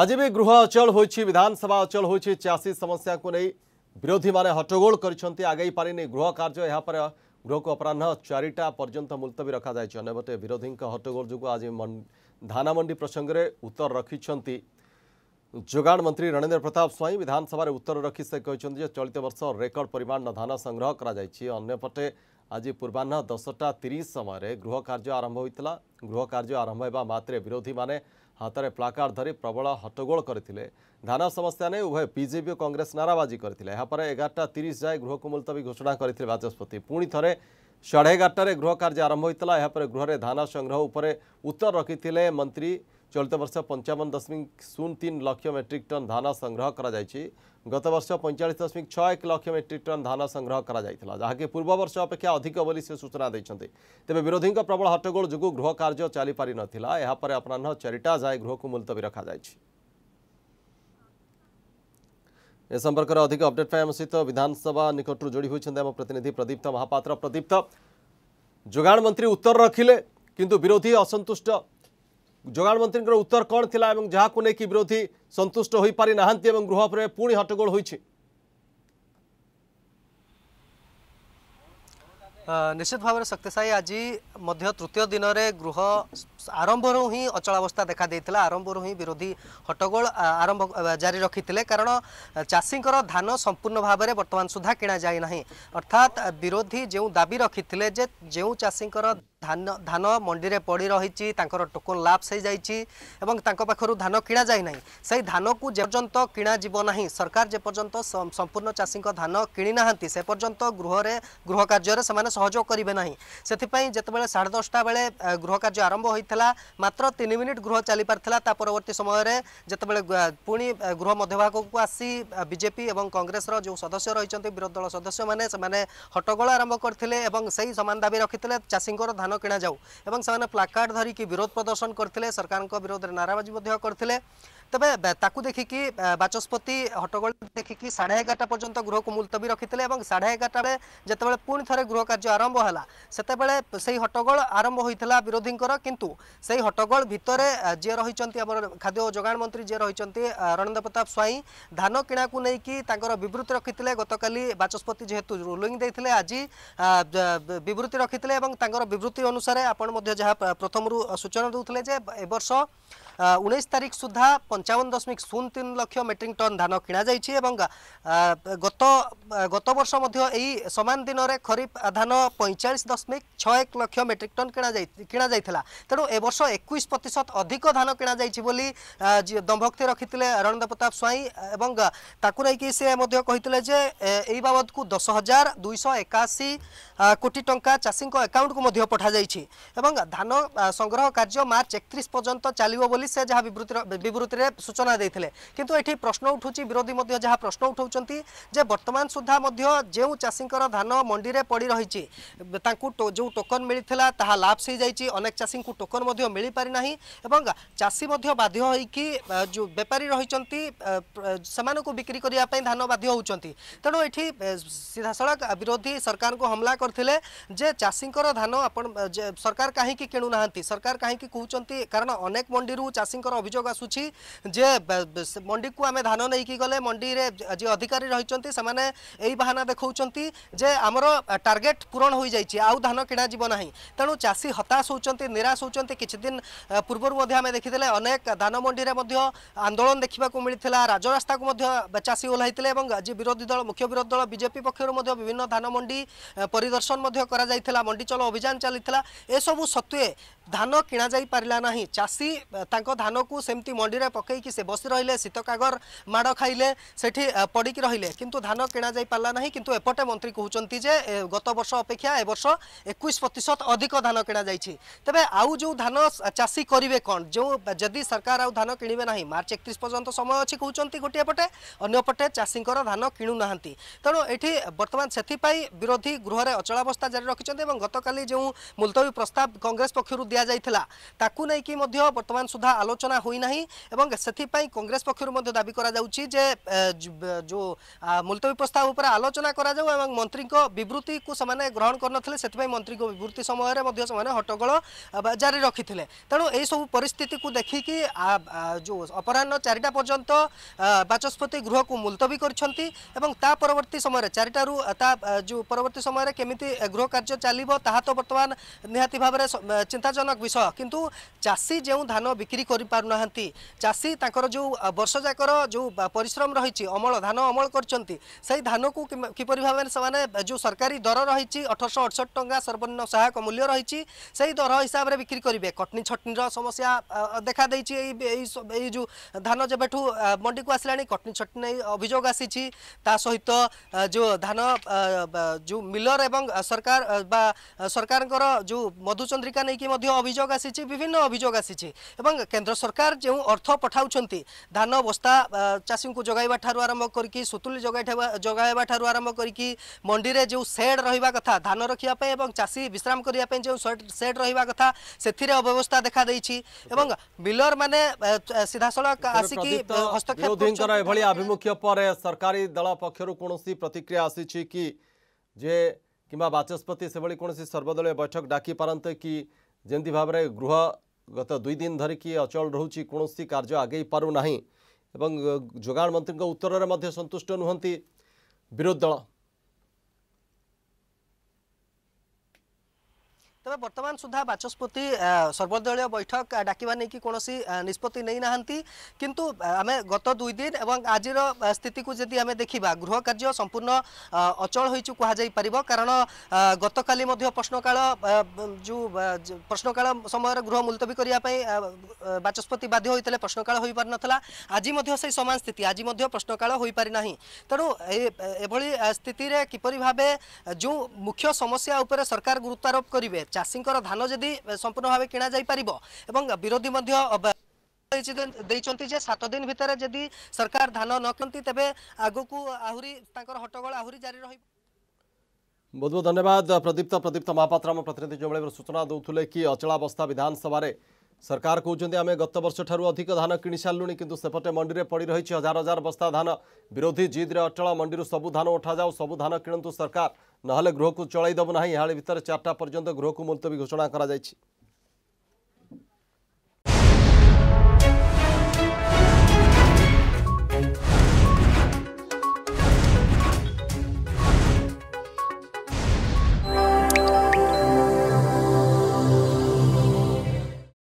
আজ বি গৃহ অচল হয়েছে বিধানসভা অচল হয়েছে চাষী সমস্যা নেই বিরোধী মানে হট্টগোল করেছেন আগেই পারিনি গৃহ কার্য এরপরে গৃহক অপরাহ চারিটা পর্যন্ত মুলতবী রখাযাই অন্যপটে বিরোধী হট্টগোল যোগ আজ ধানমন্ডি প্রসঙ্গে উত্তর রাখিছেন যোগাণ মন্ত্রী রণেন্দ্র প্রতাপ স্বাইঁ বিধানসভার উত্তর রক্ষি সে যে চলিত বর্ষ রেকর্ড পরিমাণ ধান সংগ্রহ করা যাই অন্যপটে আজ পূর্বাহ্ন দশটা তিরিশ সময় গৃহ কার্য আরম্ভ হয়েছিল গৃহ কার্য আরম্ভ হওয়া মাত্রে বিরোধী মানে ହାତରେ ପ୍ଲାକାର୍ଡ ଧରି ପ୍ରବଳ ହଟ୍ଟଗୋଳ କରିଥିଲେ ଧାନ ସମସ୍ୟା ନେଇ ଉଭୟ ବିଜେପି ଓ କଂଗ୍ରେସ ନାରାବାଜି କରିଥିଲେ ଏହାପରେ ଏଗାରଟା ତିରିଶ ଯାଏ ଗୃହକୁ ମୁଲତବୀ ଘୋଷଣା କରିଥିଲେ ବାଚସ୍ପତି ପୁଣି ଥରେ ସାଢ଼େ ଏଗାରଟାରେ ଗୃହ କାର୍ଯ୍ୟ ଆରମ୍ଭ ହୋଇଥିଲା ଏହାପରେ ଗୃହରେ ଧାନ ସଂଗ୍ରହ ଉପରେ ଉତ୍ତର ରଖିଥିଲେ ମନ୍ତ୍ରୀ चलित बर्ष पंचावन दशमिक शून्य तीन लक्ष मेट्रिक टन धान संग्रह कर गत वर्ष पैंचाश दशमिक छः एक लक्ष मेट्रिक टन धान संग्रह कराकि पूर्व वर्ष अपेक्षा अधिक बोली से सूचना देते तेज विरोधी प्रबल हट्टोल जो गृह कार्य चली पार नापर अपराह चारिटा जाए गृह को मुलतवी रखा ए संपर्क में अधिक अपडेट पर सहित विधानसभा निकट रू जोड़ी होते आम प्रतिनिधि प्रदीप्त महापात्र प्रदीप्त जोगाण मंत्री उत्तर रखिले किंतु विरोधी असंतुष्ट যোগাণ মন্ত্রীঙ্কর উত্তর কণ লা এবং যা কি বিরোধী সন্তুষ্ট হয়ে পারি না এবং গৃহ উপরে পুঁ হট্টগোল হয়েছে নিশ্চিত ভাবে ଶକ୍ତିଶାୟୀ আজ তৃতীয় দিনের গৃহ ଆରମ୍ଭରୁ ହିଁ ଅଚଳାବସ୍ଥା ଦେଖାଦେଇଥିଲା ଆରମ୍ଭରୁ ହିଁ ବିରୋଧୀ ହଟ୍ଟଗୋଳ ଆରମ୍ଭ ଜାରି ରଖିଥିଲେ କାରଣ ଚାଷୀଙ୍କର ଧାନ ସମ୍ପୂର୍ଣ୍ଣ ଭାବରେ ବର୍ତ୍ତମାନ ସୁଦ୍ଧା କିଣାଯାଇ ନାହିଁ ଅର୍ଥାତ୍ ବିରୋଧୀ ଯେଉଁ ଦାବି ରଖିଥିଲେ ଯେ ଯେଉଁ ଚାଷୀଙ୍କର ଧାନ ଧାନ ମଣ୍ଡିରେ ପଡ଼ି ରହିଛି ତାଙ୍କର ଟୋକନ୍ ଲାପ୍ସ ହୋଇଯାଇଛି ଏବଂ ତାଙ୍କ ପାଖରୁ ଧାନ କିଣାଯାଇ ନାହିଁ ସେହି ଧାନକୁ ଯେପର୍ଯ୍ୟନ୍ତ କିଣାଯିବ ନାହିଁ ସରକାର ଯେପର୍ଯ୍ୟନ୍ତ ସମ୍ପୂର୍ଣ୍ଣ ଚାଷୀଙ୍କ ଧାନ କିଣିନାହାନ୍ତି ସେ ପର୍ଯ୍ୟନ୍ତ ଗୃହରେ ଗୃହ କାର୍ଯ୍ୟରେ ସେମାନେ ସହଯୋଗ କରିବେ ନାହିଁ ସେଥିପାଇଁ ଯେତେବେଳେ ସାଢ଼େ ଦଶଟା ବେଳେ ଗୃହ କାର୍ଯ୍ୟ ଆରମ୍ଭ ହୋଇଥିଲା ଥିଲା ମାତ୍ର ତିନି ମିନିଟ୍ ଗୃହ ଚାଲିପାରିଥିଲା ତା ପରବର୍ତ୍ତୀ ସମୟରେ ଯେତେବେଳେ ପୁଣି ଗୃହ ମଧ୍ୟଭାଗକୁ ଆସି ବିଜେପି ଏବଂ କଂଗ୍ରେସର ଯେଉଁ ସଦସ୍ୟ ରହିଛନ୍ତି ବିରୋଧୀ ଦଳ ସଦସ୍ୟମାନେ ସେମାନେ ହଟଗୋଳ ଆରମ୍ଭ କରିଥିଲେ ଏବଂ ସେହି ସମାନ ଦାବି ରଖିଥିଲେ ଚାଷୀଙ୍କର ଧାନ କିଣାଯାଉ ଏବଂ ସେମାନେ ପ୍ଲାକାର୍ଡ଼ ଧରିକି ବିରୋଧ ପ୍ରଦର୍ଶନ କରିଥିଲେ ସରକାରଙ୍କ ବିରୋଧରେ ନାରାବାଜି ମଧ୍ୟ କରିଥିଲେ তবে তাকে দেখিকি বাচস্পতি হটগোল দেখিকি সাড়ে এগারোটা পর্যন্ত গৃহক মুলতবী রাখিলে এবং সাড়ে এগারোটার যেতবে পুঁ থে গৃহ কার্য আরম্ভ হল সেতবে সেই হটগোল আরম্ভ হয়েছিল বিরোধীঙ্কর কিন্তু সেই হটগোল ভিতরে যে রয়েছেন আমার খাদ্য ও যোগাণ মন্ত্রী যে রয়েছেন রণেন্দ্র প্রতাপ স্বাইঁ ধান কিণাকু নেই তাঁর বিবৃতি রাখিলে গতকাল বাচস্পতি যেহেতু রুলিং দিয়ে আজ বিবৃতি রাখিলে এবং তাঁর বিবৃতি অনুসারে আপনার যা প্রথম সূচনা দেলে যে এবর্ষ ଉଣେଇଶ ତାରିଖ ସୁଦ୍ଧା ପଞ୍ଚାବନ ଦଶମିକ ଶୂନ ତିନି ଲକ୍ଷ ମେଟ୍ରିକ ଟନ୍ ଧାନ କିଣାଯାଇଛି ଏବଂ ଗତ ଗତ ବର୍ଷ ମଧ୍ୟ ଏହି ସମାନ ଦିନରେ ଖରିଫ ଧାନ ପଇଁଚାଳିଶ ଦଶମିକ ଛଅ ଏକ ଲକ୍ଷ ମେଟ୍ରିକ ଟନ୍ କିଣାଯାଇ କିଣାଯାଇଥିଲା ତେଣୁ ଏବର୍ଷ ଏକୋଇଶ ପ୍ରତିଶତ ଅଧିକ ଧାନ କିଣାଯାଇଛି ବୋଲି ଦମ୍ଭକ୍ତି ରଖିଥିଲେ ରଣେନ୍ଦ୍ର ପ୍ରତାପ ସ୍ୱାଇଁ ଏବଂ ତାକୁ ନେଇକି ସେ ମଧ୍ୟ କହିଥିଲେ ଯେ ଏହି ବାବଦକୁ ଦଶ ହଜାର ଦୁଇଶହ ଏକାଅଶୀ କୋଟି ଟଙ୍କା ଚାଷୀଙ୍କ ଆକାଉଣ୍ଟକୁ ମଧ୍ୟ ପଠାଯାଇଛି ଏବଂ ଧାନ ସଂଗ୍ରହ କାର୍ଯ୍ୟ ମାର୍ଚ୍ଚ ଏକତିରିଶ ପର୍ଯ୍ୟନ୍ତ ଚାଲିବ ବୋଲି भी से जहाँ बृत्ति में सूचना देते कि प्रश्न उठू विरोधी जहाँ प्रश्न उठाऊँच बर्तमान सुधा जो चाषी धान मंडी में पड़ रही जो टोकन मिलता ता लाभ से अनेक चाषी को टोकन मिल पारिना चाषी बाध्य जो बेपारी रही को बिक्री करने धान बाध्य होेणु ये सीधा सड़क विरोधी सरकार को हमला करते चाषी धान सरकार कहीं किणुना सरकार कहीं कहते कारण अनेक मंडी চাষীঙ্কর অভিযোগ আসুছি যে মন্ডিকু আমি ধান নেই গলে মন্ডিরে যে অধিকারী রয়েছেন সেমানে এই বাহানা দেখাউছেন যে আমার টার্গেট পূরণ হয়ে যাই আউ ধান কিণা যাব না তেণু চাষী হতাশ হচ্ছেন নিরাশ হচ্ছেন কিছুদিন পূর্বর আমি দেখিলে অনেক ধান মন্ডিরে আন্দোলন দেখা মিলে রাজরাস্তা চাষী ওলাই এবং যে বিরোধী দল মুখ্য বিরোধী দল বিজেপি পক্ষর বিভিন্ন ধান মন্ডি পরিদর্শন করা মন্ডি চল অভিযান চাল এসবু সত্ত্বে ধান কিণা যাই পারা না চাষী তাঁর ତାଙ୍କ ଧାନକୁ ସେମିତି ମଣ୍ଡିରେ ପକାଇକି ସେ ବସି ରହିଲେ ଶୀତକାଗର ମାଡ଼ ଖାଇଲେ ସେଠି ପଡ଼ିକି ରହିଲେ କିନ୍ତୁ ଧାନ କିଣାଯାଇପାରିଲା ନାହିଁ କିନ୍ତୁ ଏପଟେ ମନ୍ତ୍ରୀ କହୁଛନ୍ତି ଯେ ଗତ ବର୍ଷ ଅପେକ୍ଷା ଏ ବର୍ଷ ଏକୋଇଶ ପ୍ରତିଶତ ଅଧିକ ଧାନ କିଣାଯାଇଛି ତେବେ ଆଉ ଯେଉଁ ଧାନ ଚାଷୀ କରିବେ କ'ଣ ଯେଉଁ ଯଦି ସରକାର ଆଉ ଧାନ କିଣିବେ ନାହିଁ ମାର୍ଚ୍ଚ ଏକତିରିଶ ପର୍ଯ୍ୟନ୍ତ ସମୟ ଅଛି କହୁଛନ୍ତି ଗୋଟିଏ ପଟେ ଅନ୍ୟପଟେ ଚାଷୀଙ୍କର ଧାନ କିଣୁନାହାନ୍ତି ତେଣୁ ଏଠି ବର୍ତ୍ତମାନ ସେଥିପାଇଁ ବିରୋଧୀ ଗୃହରେ ଅଚଳାବସ୍ଥା ଜାରି ରଖିଛନ୍ତି ଏବଂ ଗତକାଲି ଯେଉଁ ମୁଲତବୀ ପ୍ରସ୍ତାବ କଂଗ୍ରେସ ପକ୍ଷରୁ ଦିଆଯାଇଥିଲା ତାକୁ ନେଇକି ମଧ୍ୟ ବର୍ତ୍ତମାନ ସୁଦ୍ଧା আলোচনা হয়ে এবং সেপাই কংগ্রেস পক্ষর দাবি করা যাচ্ছে যে যে মুলতবী প্রস্তাব উপরে আলোচনা করা যাও এবং মন্ত্রী বিবৃতি সে গ্রহণ করে সেপাই মন্ত্রী বিবৃতি সময় সে হট্টগোল জারি রক্ষি তেমন এইসব পরিস্থিতি দেখি যে অপরাহ্ন চারিটা পর্যন্ত বাচস্পতি গৃহক মুলতবী করছেন এবং তা পরবর্তী সময় চারিটার তা যে পরবর্তী সময় কমিটি গৃহ কার্য চালব তাহা তো বর্তমান নিহতি ভাবে চিন্তাজনক বিষয় কিন্তু চাষী যে ধান বিক্রি বিক্রি করে পু না চাষী তাঁর যে বর্ষ যাকর যে পরিশ্রম রয়েছে অমল ধান অমল করছেন সেই ধানকু কিপর ভাবে সে যে সরকারি দর রয়েছে অঠরশ অড়ষট টঙ্কা সর্বনিম্ন সহায়ক মূল্য রয়েছে সেই দর হিসাবে বিক্রি করবে কটনি ছটনির সমস্যা দেখা দিয়েছে এই এই যে ধান যেবেঠু মন্ডিকু আসলে কটনি ছটনি অভিযোগ আসিছি তা সহিত যে ধান যে মিলর এবং সরকার বা সরকার যে মধুচন্দ্রিকা নিয়ে অভিযোগ আসিছি বিভিন্ন অভিযোগ আসিছি এবং केन्द्र सरकार जो अर्थ पठाऊँच धान बस्ता चाषी को जगह ठार आरंभ कर सुतुली जगैवा ठार आरंभ करी मंडी जो सेड रहा कथा धान रखापे चाषी विश्राम करने जो सेड रहा कथा से अव्यवस्था देखाई मिलर मैंने सीधा सड़क आसिक हस्तक्षेप पर सरकारी दल पक्ष कौन प्रतिक्रिया आसी कि किंवा बाचस्पति से सर्वदलीय बैठक डाकी पारते कि जमी भाव गृह ଗତ ଦୁଇ ଦିନ ଧରିକି ଅଚଳ ରହୁଛି କୌଣସି କାର୍ଯ୍ୟ ଆଗେଇ ପାରୁନାହିଁ ଏବଂ ଯୋଗାଣ ମନ୍ତ୍ରୀଙ୍କ ଉତ୍ତରରେ ମଧ୍ୟ ସନ୍ତୁଷ୍ଟ ନୁହନ୍ତି ବିରୋଧୀ ଦଳ তবে বর্তমান সুদ্ধা বাচস্পতি সর্বদলীয় বৈঠক ডাকিবা নেই কোণী নিষ্পতি নেই না কিন্তু আমি গত দুই দিন এবং আজির স্থিতি যদি আমি দেখা গৃহ কার্য সম্পূর্ণ অচল হয়েছি কুহযাই পার কারণ গতকাল প্রশ্নকাল যে প্রশ্নকাল সময়ের গৃহ মুলতবী করা বাচস্পতি বাধ্য হয়ে প্রশ্নকাল হয়ে পারি না আজি সেই সমান স্থিতি আজি প্রশ্নকাল হয়ে পারি না তেমন এভাবে স্থিতি কিপর ভাবে যে মুখ্য সমস্যা উপরে সরকার গুরুত্বারোপ করবে ଚାଷୀଙ୍କର ଧାନ ଯଦି ସମ୍ପୂର୍ଣ୍ଣ ଭାବେ କିଣା ଯାଇପାରିବ ଏବଂ ବିରୋଧୀ ମଧ୍ୟ ଦେଇଛନ୍ତି ଯେ ସାତ ଦିନ ଭିତରେ ଯଦି ସରକାର ଧାନ ନ କିଣନ୍ତି ତେବେ ଆଗକୁ ଆହୁରି ତାଙ୍କର ହଟ୍ଟଗୋଳ ଆହୁରି ଜାରି ବହୁତ ବହୁତ ଧନ୍ୟବାଦ ପ୍ରଦୀପ୍ତ ପ୍ରଦୀପ୍ତ ମହାପାତ୍ର ସୂଚନା ଦେଉଥିଲେ କି ଅଚଳାବସ୍ଥା ବିଧାନସଭାରେ सरकार कहते आम गत वर्ष अधिक धान किणी सारू कि सेपटे मंडी में पड़ रही हजार हजार बस्ता धान विरोधी जिद्रे अटल मंडी सबू धान उठा जाऊ सबू धान किणतु सरकार नहले गृह को चलईदेबू ना यहाँ भितर चार्टा पर्यटन गृह को मुलतवी घोषणा कर